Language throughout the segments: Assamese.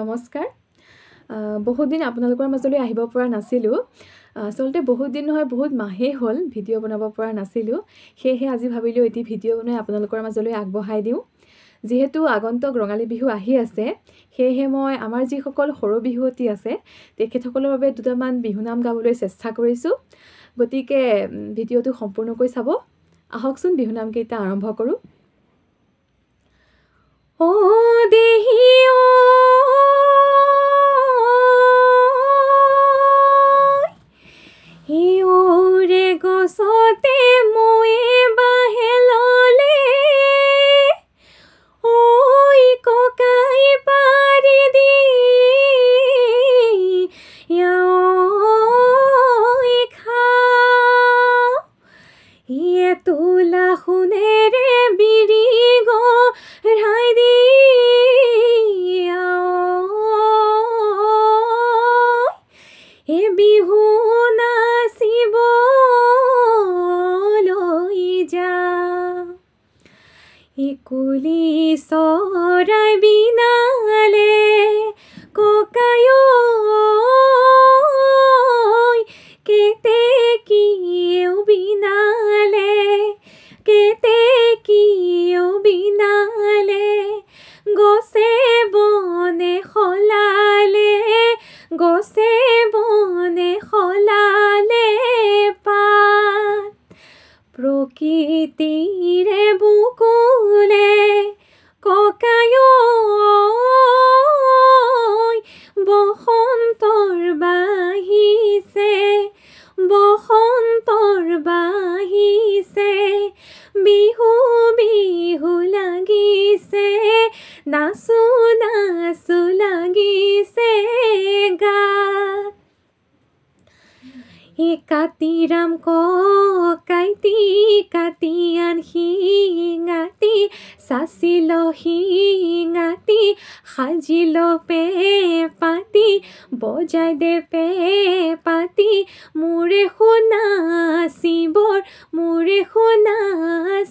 নমস্কাৰ বহুত দিন আপোনালোকৰ মাজলৈ আহিব পৰা নাছিলোঁ আচলতে বহুত দিন নহয় বহুত মাহেই হ'ল ভিডিঅ' বনাব পৰা নাছিলোঁ সেয়েহে আজি ভাবিলোঁ এটি ভিডিঅ' বনাই আপোনালোকৰ মাজলৈ আগবঢ়াই দিওঁ যিহেতু আগন্তক ৰঙালী বিহু আহি আছে সেয়েহে মই আমাৰ যিসকল সৰু বিহুৱতী আছে তেখেতসকলৰ বাবে দুটামান বিহু নাম গাবলৈ চেষ্টা কৰিছোঁ গতিকে ভিডিঅ'টো সম্পূৰ্ণকৈ চাব আহকচোন বিহুনামকেইটা আৰম্ভ কৰোঁ অ' Ikuli y binale cocayo, que te quiero binale que te quiero binale goce holale goce প্ৰকৃতিৰে বুকুলে ককায় বসন্তৰ বাঢ়িছে বসন্তৰ বাঢ়িছে বিহু বিহু লাগিছে নাচো নাচো লাগিছে গা কাতিৰাম কওঁ kati an hingati sasi lo hingati haji lo pe pati bojai de pe pati mure hona sibor mure hona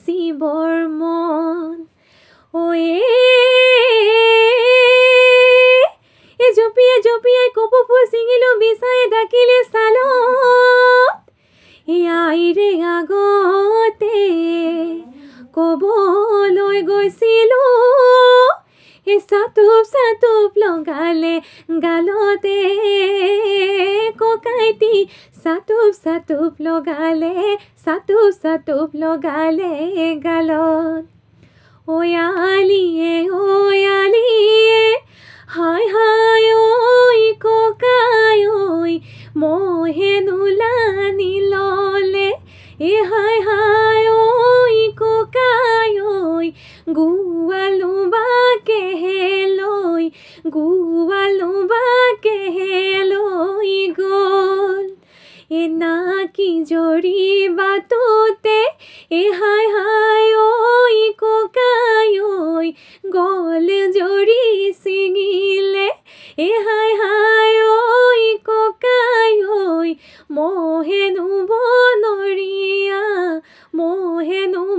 sibor mon oe এ জপিয়ে জপিয়ে কপু ফুল সিঙিলো ডাকিলে सातूप सातूप लो गाले गालोते कोकायती सातूप सातूप लो गाले सातूप सातूप लो गाले गालोत ओ यालिए ओ यालिए हाय हाय ओय कोकाय ओय मोहे नुलानी लोले ए हाय हाय ओय कोकाय ओय এ নাকি জড়িবা তোতে এ হাই হাই ঐ ককাই ঐ গল জড়ি ছিঙিলে এ হাই হাই ঐ ককাই ঐ মহে নুব নরিয়া মহে নু